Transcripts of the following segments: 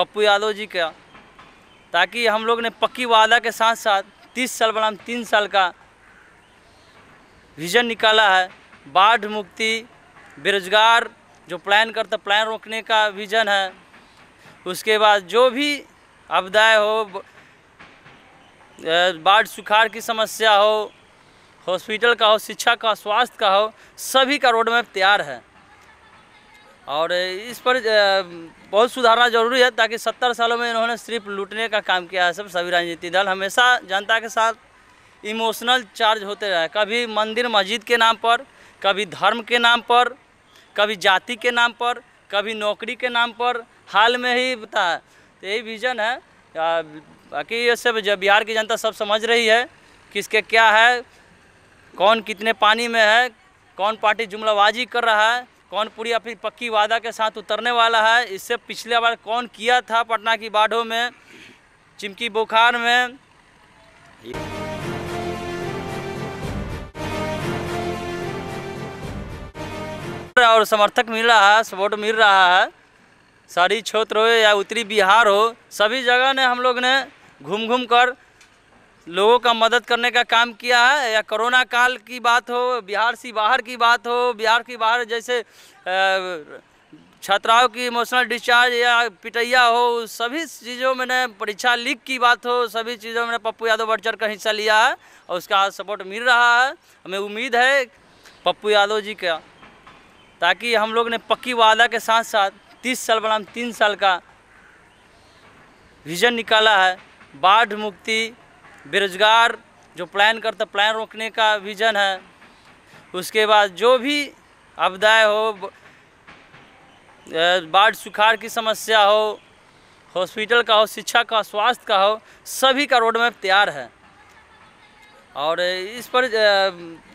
पप्पू यादव जी का ताकि हम लोग ने पक्की वादा के साथ साथ तीस साल बनाम तीन साल का विजन निकाला है बाढ़ मुक्ति बेरोजगार जो प्लान करता प्लान रोकने का विजन है उसके बाद जो भी आपदाएँ हो बाढ़ सुखाड़ की समस्या हो हॉस्पिटल का हो शिक्षा का स्वास्थ्य का हो सभी का रोड मैप तैयार है और इस पर बहुत सुधारना जरूरी है ताकि सत्तर सालों में इन्होंने सिर्फ लूटने का काम किया है सब सभी राजनीतिक दल हमेशा जनता के साथ इमोशनल चार्ज होते रहे कभी मंदिर मस्जिद के नाम पर कभी धर्म के नाम पर कभी जाति के नाम पर कभी नौकरी के नाम पर हाल में ही बता है तो यही विज़न है बाकी ये सब जब बिहार की जनता सब समझ रही है किसके क्या है कौन कितने पानी में है कौन पार्टी जुमलाबाजी कर रहा है कौन पूरी अपनी पक्की वादा के साथ उतरने वाला है इससे पिछले बार कौन किया था पटना की बाढ़ों में चिमकी बुखार में और समर्थक मिल रहा है सपोर्ट मिल रहा है शहरी क्षेत्र हो या उत्तरी बिहार हो सभी जगह ने हम लोग ने घूम घूम कर लोगों का मदद करने का काम किया है या कोरोना काल की बात हो बिहार से बाहर की बात हो बिहार की बाहर जैसे छात्राओं की इमोशनल डिस्चार्ज या पिटैया हो सभी चीज़ों में ने परीक्षा लीक की बात हो सभी चीज़ों में पप्पू यादव चढ़ कर हिस्सा लिया है और उसका सपोर्ट मिल रहा है हमें उम्मीद है पप्पू यादव जी का ताकि हम लोग ने पक्की वादा के साथ साथ तीस साल बनाम तीन साल का विजन निकाला है बाढ़ मुक्ति बेरोजगार जो प्लान करता प्लान रोकने का विजन है उसके बाद जो भी आपदाएँ हो बाढ़ सुखाड़ की समस्या हो हॉस्पिटल का हो शिक्षा का स्वास्थ्य का हो सभी का रोड मैप तैयार है और इस पर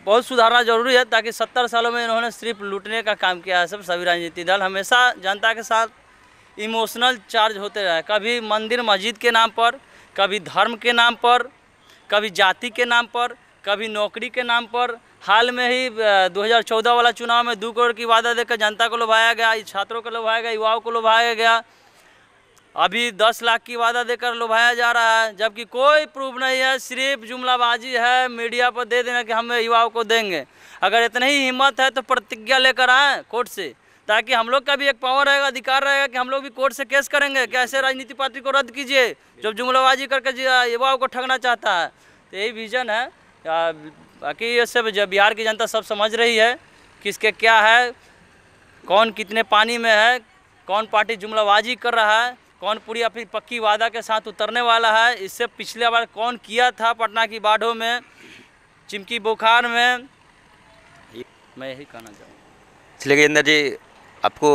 बहुत सुधारना जरूरी है ताकि सत्तर सालों में इन्होंने सिर्फ लूटने का काम किया है सब सभी राजनीतिक दल हमेशा जनता के साथ इमोशनल चार्ज होते रहे कभी मंदिर मस्जिद के नाम पर कभी धर्म के नाम पर कभी जाति के नाम पर कभी नौकरी के नाम पर हाल में ही 2014 वाला चुनाव में दो करोड़ की वादा देकर जनता को लुभाया गया छात्रों को लुभाया गया युवाओं को लुभाया गया अभी 10 लाख की वादा देकर लुभाया जा रहा है जबकि कोई प्रूफ नहीं है सिर्फ जुमलाबाजी है मीडिया पर दे देना कि हम युवाओं को देंगे अगर इतनी ही हिम्मत है तो प्रतिज्ञा लेकर आएँ कोर्ट से ताकि हम लोग का भी एक पावर रहेगा अधिकार रहेगा कि हम लोग भी कोर्ट से केस करेंगे कि ऐसे राजनीति पार्टी को रद्द कीजिए जब जुमलाबाजी करके युवाओं को ठगना चाहता है तो यही विजन है बाकी ये सब जब बिहार की जनता सब समझ रही है किसके क्या है कौन कितने पानी में है कौन पार्टी जुमलाबाजी कर रहा है कौन पूरी अपनी पक्की वादा के साथ उतरने वाला है इससे पिछले बार कौन किया था पटना की बाढ़ों में चिमकी बुखार में मैं यही कहना चाहूँगा इसलिए गेंदा जी आपको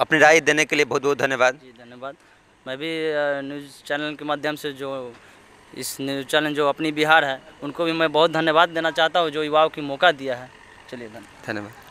अपनी राय देने के लिए बहुत बहुत धन्यवाद जी धन्यवाद मैं भी न्यूज़ चैनल के माध्यम से जो इस न्यूज़ चैनल जो अपनी बिहार है उनको भी मैं बहुत धन्यवाद देना चाहता हूँ जो युवाओं की मौका दिया है चलिए धन्यवाद धन्यवाद